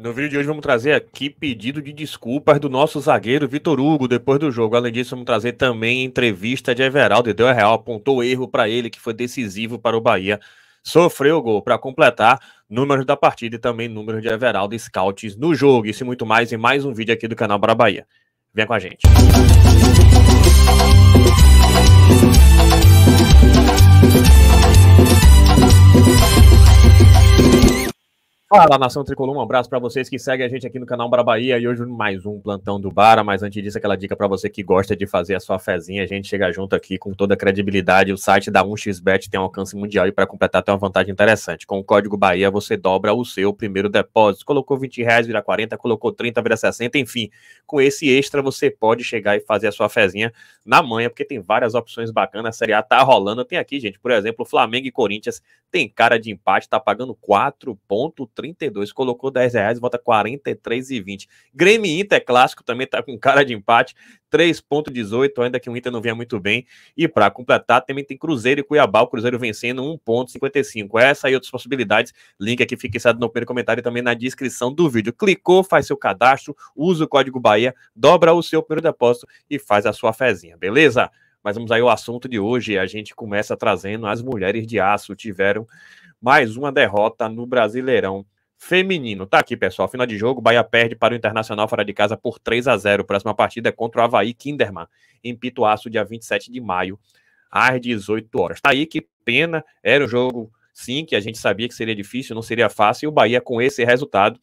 No vídeo de hoje vamos trazer aqui pedido de desculpas do nosso zagueiro Vitor Hugo depois do jogo. Além disso, vamos trazer também entrevista de Everaldo. Deu real, apontou erro para ele que foi decisivo para o Bahia. Sofreu o gol para completar números da partida e também números de Everaldo e scouts no jogo. Isso e muito mais em mais um vídeo aqui do canal Para Bahia. Vem com a gente. Música Fala, Nação Tricolor, um abraço para vocês que seguem a gente aqui no canal Bra Bahia e hoje mais um Plantão do Bara, mas antes disso aquela dica para você que gosta de fazer a sua fezinha, a gente chega junto aqui com toda a credibilidade, o site da 1xbet tem um alcance mundial e para completar tem uma vantagem interessante, com o código Bahia você dobra o seu primeiro depósito, colocou 20 reais, vira 40, colocou 30, vira 60, enfim, com esse extra você pode chegar e fazer a sua fezinha na manhã, porque tem várias opções bacanas, a Série A tá rolando, tem aqui gente, por exemplo, Flamengo e Corinthians, tem cara de empate, tá pagando 4 pontos, 32, colocou 10 reais, volta 43,20. Grêmio e Inter clássico também tá com cara de empate, 3,18, ainda que o Inter não venha muito bem. E para completar, também tem Cruzeiro e Cuiabá, o Cruzeiro vencendo 1,55. Essa e outras possibilidades, link aqui fixado no primeiro comentário e também na descrição do vídeo. Clicou, faz seu cadastro, usa o código Bahia, dobra o seu primeiro depósito e faz a sua fezinha, beleza? Mas vamos aí ao assunto de hoje. A gente começa trazendo as mulheres de aço tiveram mais uma derrota no Brasileirão feminino. Tá aqui, pessoal. Final de jogo, Bahia perde para o Internacional fora de casa por 3 a 0 Próxima partida é contra o Havaí Kinderman, em Pituaço, dia 27 de maio, às 18 horas. Tá aí, que pena. Era um jogo, sim, que a gente sabia que seria difícil, não seria fácil. E o Bahia, com esse resultado,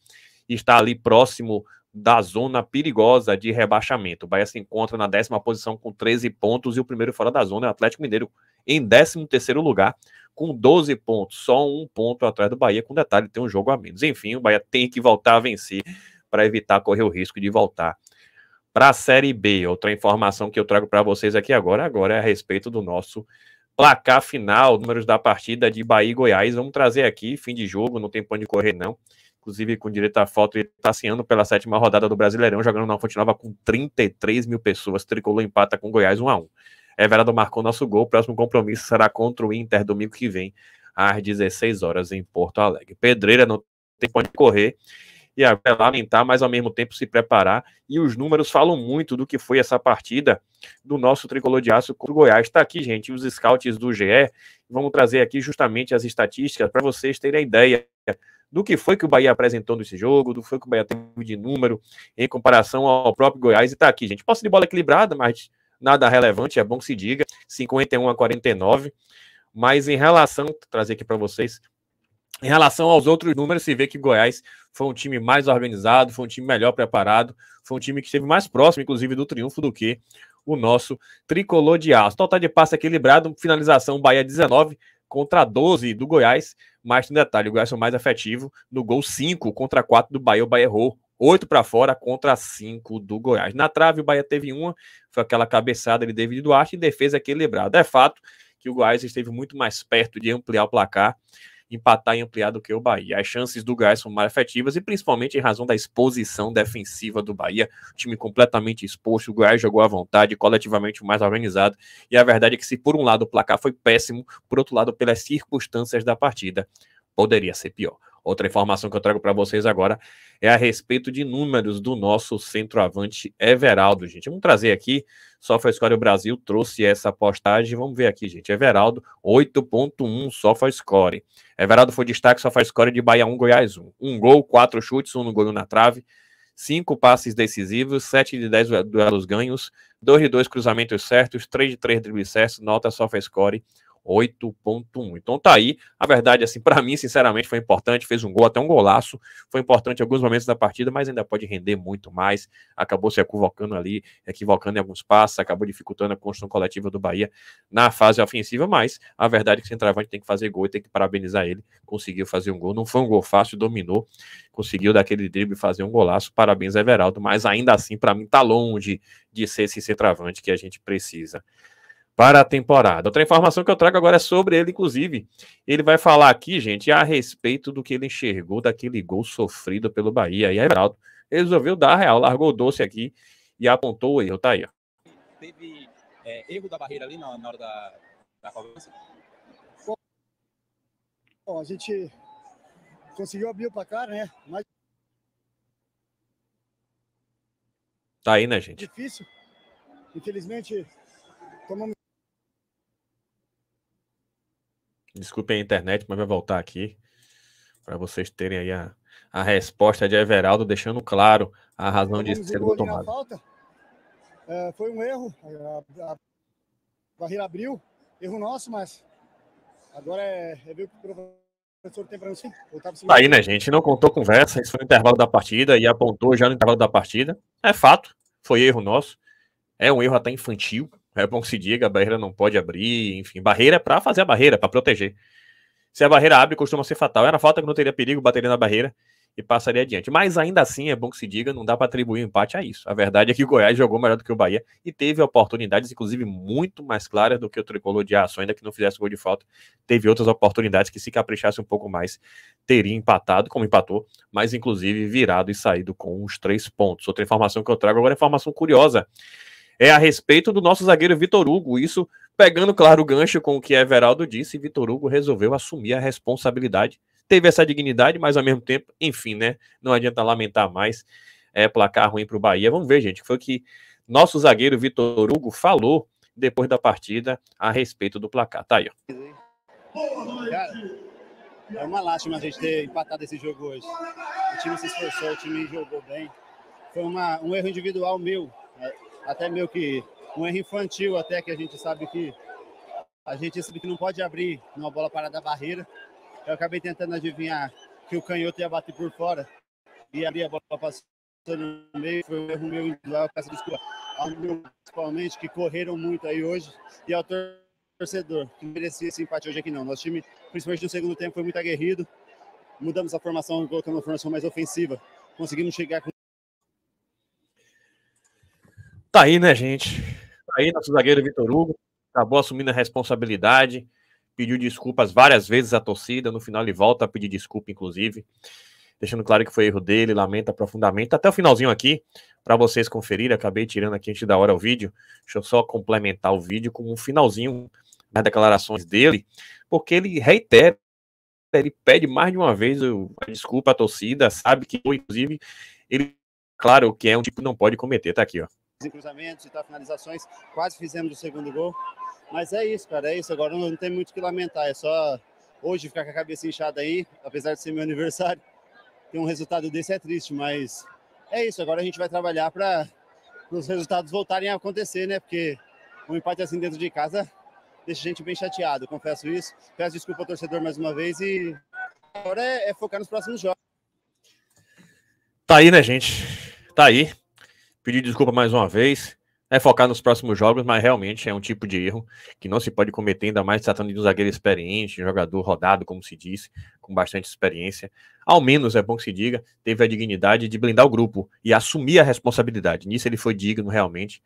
está ali próximo da zona perigosa de rebaixamento. O Bahia se encontra na décima posição com 13 pontos e o primeiro fora da zona é o Atlético Mineiro em 13 terceiro lugar com 12 pontos, só um ponto atrás do Bahia, com detalhe tem um jogo a menos. Enfim, o Bahia tem que voltar a vencer para evitar correr o risco de voltar para a Série B. Outra informação que eu trago para vocês aqui agora, agora é a respeito do nosso placar final, números da partida de Bahia e Goiás. Vamos trazer aqui, fim de jogo, não tem ponto de correr não inclusive com direito à foto, e passeando tá pela sétima rodada do Brasileirão, jogando na Fonte Nova com 33 mil pessoas. Tricolor empata com Goiás 1 a 1 Everaldo marcou nosso gol. O próximo compromisso será contra o Inter domingo que vem, às 16 horas, em Porto Alegre. Pedreira não tem onde correr. E agora é lamentar, mas ao mesmo tempo se preparar. E os números falam muito do que foi essa partida do nosso tricolor de aço contra o Goiás. Está aqui, gente, os scouts do GE. Vamos trazer aqui justamente as estatísticas para vocês terem a ideia do que foi que o Bahia apresentou nesse jogo, do que foi que o Bahia teve de número em comparação ao próprio Goiás. E tá aqui, gente. Posse de bola equilibrada, mas nada relevante, é bom que se diga. 51 a 49. Mas em relação, trazer aqui para vocês, em relação aos outros números, se vê que o Goiás foi um time mais organizado, foi um time melhor preparado, foi um time que esteve mais próximo, inclusive, do triunfo do que o nosso tricolor de aço. Total de passe equilibrado, finalização Bahia 19 contra 12 do Goiás. Mas tem um detalhe, o Gerson mais afetivo no gol 5 contra 4 do Bahia. O Bahia errou 8 para fora contra 5 do Goiás. Na trave, o Bahia teve uma, foi aquela cabeçada de David Duarte e defesa equilibrada. É fato que o Goiás esteve muito mais perto de ampliar o placar empatar e ampliar do que o Bahia. As chances do Goiás são mais efetivas e principalmente em razão da exposição defensiva do Bahia. O time completamente exposto, o Goiás jogou à vontade, coletivamente mais organizado. E a verdade é que se por um lado o placar foi péssimo, por outro lado pelas circunstâncias da partida, poderia ser pior. Outra informação que eu trago para vocês agora é a respeito de números do nosso centroavante Everaldo, gente. Vamos trazer aqui, SofaScore Brasil trouxe essa postagem. Vamos ver aqui, gente. Everaldo, 8.1 SofaScore. Everaldo foi destaque SofaScore de Bahia 1, Goiás 1. Um gol, quatro chutes, um no gol, um na trave cinco passes decisivos, 7 de 10 duelos ganhos, 2 de 2 cruzamentos certos, 3 de 3 dribles certos, nota SofaScore 8.1. Então tá aí. A verdade, assim, para mim, sinceramente, foi importante. Fez um gol, até um golaço. Foi importante em alguns momentos da partida, mas ainda pode render muito mais. Acabou se equivocando ali, equivocando em alguns passos, acabou dificultando a construção coletiva do Bahia na fase ofensiva, mas a verdade é que o centroavante tem que fazer gol e tem que parabenizar ele. Conseguiu fazer um gol. Não foi um gol fácil, dominou, conseguiu daquele drible fazer um golaço. Parabéns, Everaldo, mas ainda assim, para mim, tá longe de ser esse centroavante que a gente precisa para a temporada. Outra informação que eu trago agora é sobre ele, inclusive. Ele vai falar aqui, gente, a respeito do que ele enxergou daquele gol sofrido pelo Bahia. E aí, Everaldo resolveu dar a real, largou o doce aqui e apontou o erro. Tá aí, ó. Teve é, erro da barreira ali na, na hora da, da cobrança? Bom, a gente conseguiu abrir o placar, né? Mas... Tá aí, né, gente? Difícil. Infelizmente, tomamos desculpe a internet, mas vai voltar aqui para vocês terem aí a, a resposta de Everaldo, deixando claro a razão de ser tomado. É, foi um erro, a, a, barreira abriu, erro nosso, mas agora é, é ver o que o professor tem para nos tá Aí, né, gente? Não contou conversa, isso foi no intervalo da partida e apontou já no intervalo da partida. É fato, foi erro nosso, é um erro até infantil, é bom que se diga, a barreira não pode abrir, enfim, barreira é para fazer a barreira, para proteger. Se a barreira abre, costuma ser fatal. Era é falta que não teria perigo, bateria na barreira e passaria adiante. Mas ainda assim, é bom que se diga, não dá para atribuir um empate a isso. A verdade é que o Goiás jogou melhor do que o Bahia e teve oportunidades, inclusive, muito mais claras do que o Tricolor de Aço, ainda que não fizesse gol de falta. Teve outras oportunidades que, se caprichasse um pouco mais, teria empatado, como empatou, mas inclusive virado e saído com os três pontos. Outra informação que eu trago agora é informação curiosa é a respeito do nosso zagueiro Vitor Hugo. Isso pegando, claro, o gancho com o que Everaldo disse, Vitor Hugo resolveu assumir a responsabilidade. Teve essa dignidade, mas ao mesmo tempo, enfim, né? Não adianta lamentar mais. É placar ruim para o Bahia. Vamos ver, gente, foi o que nosso zagueiro Vitor Hugo falou depois da partida a respeito do placar. Tá aí, ó. Cara, é uma lástima a gente ter empatado esse jogo hoje. O time se esforçou, o time jogou bem. Foi uma, um erro individual meu até meio que um erro infantil, até que a gente sabe que a gente sabe que não pode abrir numa bola parada da barreira. Eu acabei tentando adivinhar que o canhoto ia bater por fora e abrir a bola passando no meio. Foi um erro meu individual, peço desculpa principalmente, que correram muito aí hoje e ao torcedor, que merecia esse empate hoje aqui não. Nosso time, principalmente no segundo tempo, foi muito aguerrido. Mudamos a formação, colocando uma formação mais ofensiva. Conseguimos chegar com Tá aí, né, gente? Tá aí nosso zagueiro Vitor Hugo. Acabou assumindo a responsabilidade. Pediu desculpas várias vezes à torcida. No final, ele volta a pedir desculpa, inclusive. Deixando claro que foi erro dele, lamenta profundamente. Até o finalzinho aqui, para vocês conferirem. Acabei tirando aqui antes da hora o vídeo. Deixa eu só complementar o vídeo com um finalzinho das declarações dele, porque ele reitera ele pede mais de uma vez a desculpa à torcida, sabe que, inclusive, ele, claro, que é um tipo que não pode cometer, tá aqui, ó em cruzamentos, tentar finalizações, quase fizemos o segundo gol. Mas é isso, cara, é isso. Agora não tem muito o que lamentar, é só hoje ficar com a cabeça inchada aí, apesar de ser meu aniversário. Ter um resultado desse é triste, mas é isso. Agora a gente vai trabalhar para os resultados voltarem a acontecer, né? Porque um empate assim dentro de casa deixa a gente bem chateado, confesso isso. Peço desculpa ao torcedor mais uma vez e agora é, é focar nos próximos jogos. Tá aí, né, gente? Tá aí pedir desculpa mais uma vez, é focar nos próximos jogos, mas realmente é um tipo de erro que não se pode cometer, ainda mais tratando de um zagueiro experiente, um jogador rodado, como se disse com bastante experiência. Ao menos, é bom que se diga, teve a dignidade de blindar o grupo e assumir a responsabilidade. Nisso ele foi digno realmente,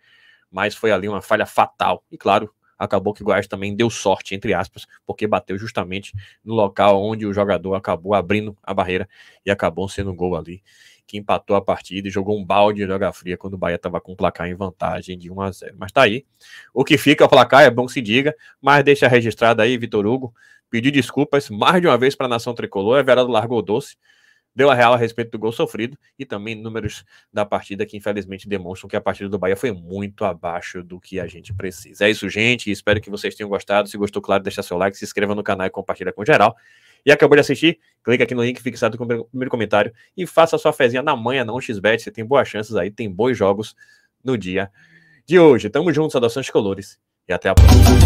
mas foi ali uma falha fatal. E claro, acabou que o Goiás também deu sorte, entre aspas, porque bateu justamente no local onde o jogador acabou abrindo a barreira e acabou sendo um gol ali que empatou a partida e jogou um balde de água fria quando o Bahia estava com o placar em vantagem de 1 a 0. Mas tá aí. O que fica é o placar é bom que se diga, mas deixa registrado aí, Vitor Hugo, pedir desculpas mais de uma vez para a nação tricolor. É Everaldo largou doce deu a real a respeito do gol sofrido e também números da partida que infelizmente demonstram que a partida do Bahia foi muito abaixo do que a gente precisa. É isso, gente. Espero que vocês tenham gostado. Se gostou, claro, deixa seu like, se inscreva no canal e compartilha com geral e acabou de assistir, clique aqui no link fixado com o primeiro comentário e faça sua fezinha na manhã, não XBet. Você tem boas chances aí, tem bons jogos no dia de hoje. Tamo junto, saudações colores e até a próxima.